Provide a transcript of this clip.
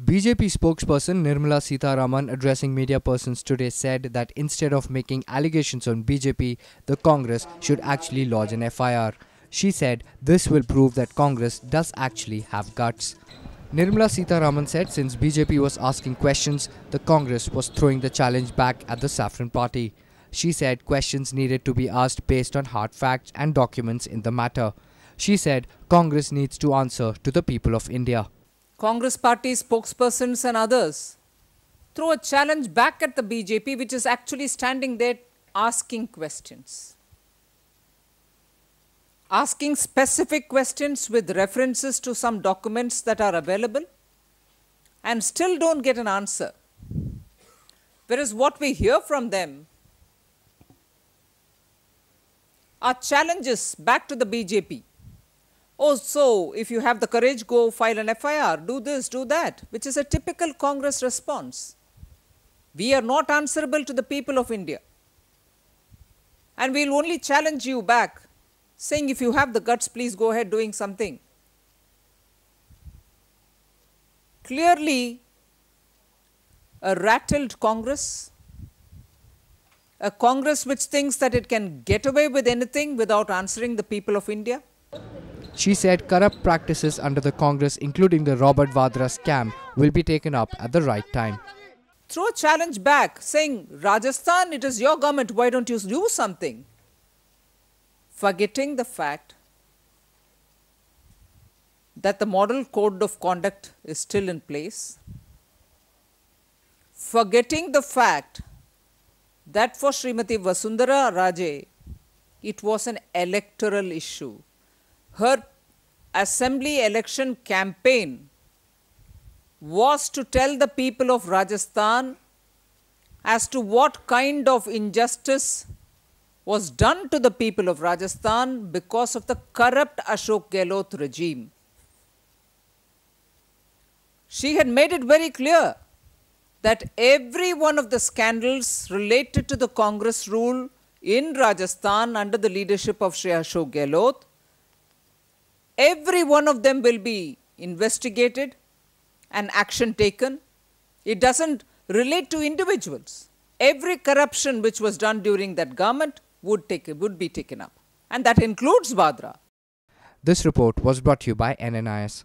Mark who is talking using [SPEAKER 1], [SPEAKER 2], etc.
[SPEAKER 1] BJP spokesperson Nirmala Sitharaman, addressing media persons today, said that instead of making allegations on BJP, the Congress should actually lodge an FIR. She said this will prove that Congress does actually have guts. Nirmala Sitharaman said since BJP was asking questions, the Congress was throwing the challenge back at the Saffron Party. She said questions needed to be asked based on hard facts and documents in the matter. She said Congress needs to answer to the people of India.
[SPEAKER 2] Congress party spokespersons and others throw a challenge back at the BJP, which is actually standing there asking questions. Asking specific questions with references to some documents that are available and still don't get an answer. Whereas what we hear from them are challenges back to the BJP Oh, so if you have the courage, go file an FIR, do this, do that, which is a typical Congress response. We are not answerable to the people of India. And we will only challenge you back saying if you have the guts, please go ahead doing something. Clearly, a rattled Congress, a Congress which thinks that it can get away with anything without answering the people of India,
[SPEAKER 1] she said corrupt practices under the Congress, including the Robert Vadra scam, will be taken up at the right time.
[SPEAKER 2] Throw a challenge back saying, Rajasthan, it is your government, why don't you do something? Forgetting the fact that the model code of conduct is still in place, forgetting the fact that for Srimati Vasundhara Rajay, it was an electoral issue her assembly election campaign was to tell the people of Rajasthan as to what kind of injustice was done to the people of Rajasthan because of the corrupt Ashok Gehlot regime. She had made it very clear that every one of the scandals related to the Congress rule in Rajasthan under the leadership of Shri Ashok Gehlot every one of them will be investigated and action taken. It does not relate to individuals. Every corruption which was done during that government would, take, would be taken up. And that includes Vadra.
[SPEAKER 1] This report was brought to you by NNIS.